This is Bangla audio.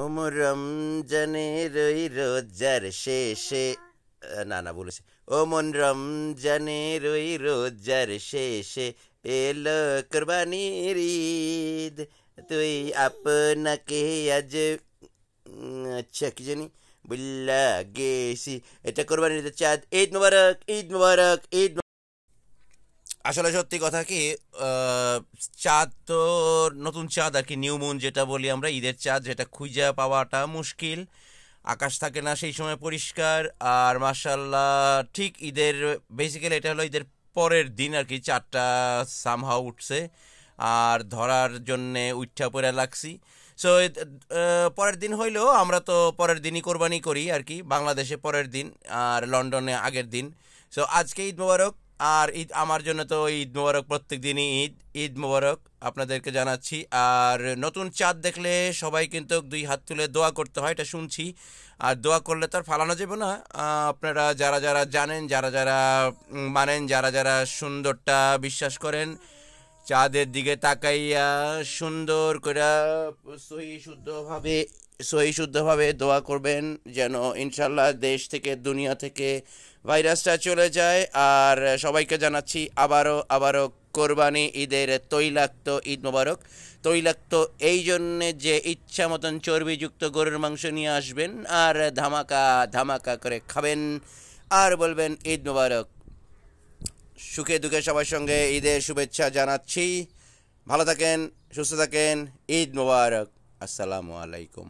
ওমরম জনে রই রোজার শেষে না না বলেছে ওমন জনে রই রোজার শেষে এল কোরবানির ঈদ তুই আপনাকে আজ আচ্ছা কি জানি বুল্লা গেছি এটা কোরবানির ঈদের চাঁদ ঈদ মুবারক ঈদ মুবারক ঈদ আসলে সত্যি কথা কি চাঁদ তো নতুন চাঁদ আর কি নিউ মুন যেটা বলি আমরা ঈদের চাঁদ যেটা খুঁজে পাওয়াটা মুশকিল আকাশ থাকে না সেই সময় পরিষ্কার আর মার্শাল্লাহ ঠিক ঈদের বেসিক্যালি এটা হলো ঈদের পরের দিন আর কি চারটা সামহাও উঠছে আর ধরার জন্যে উঠা পরে লাগছি সো পরের দিন হইলেও আমরা তো পরের দিনই কোরবানি করি আর কি বাংলাদেশে পরের দিন আর লন্ডনে আগের দিন সো আজকে ঈদ মোবারক আর ঈদ আমার জন্য তো ঈদ মোবারক প্রত্যেক দিনই ঈদ ঈদ মোবারক আপনাদেরকে জানাচ্ছি আর নতুন চাঁদ দেখলে সবাই কিন্তু দুই হাত তুলে দোয়া করতে হয় এটা শুনছি আর দোয়া করলে তার ফালানো যাবে না আপনারা যারা যারা জানেন যারা যারা মানেন যারা যারা সুন্দরটা বিশ্বাস করেন চাঁদের দিকে তাকাইয়া সুন্দর করে সহি শুদ্ধভাবে সহি শুদ্ধভাবে দোয়া করবেন যেন ইনশাল্লাহ দেশ থেকে দুনিয়া থেকে ভাইরাসটা চলে যায় আর সবাইকে জানাচ্ছি আবারও আবারও কোরবানি ঈদের তৈলাক্ত ঈদ মোবারক তৈলাক্ত এই জন্যে যে ইচ্ছা মতন চর্বিযুক্ত গরুর মাংস নিয়ে আসবেন আর ধামাকা ধামাকা করে খাবেন আর বলবেন ঈদ মোবারক সুখে দুঃখে সবার সঙ্গে ঈদের শুভেচ্ছা জানাচ্ছি ভালো থাকেন সুস্থ থাকেন ঈদ মোবারক আসসালামু আলাইকুম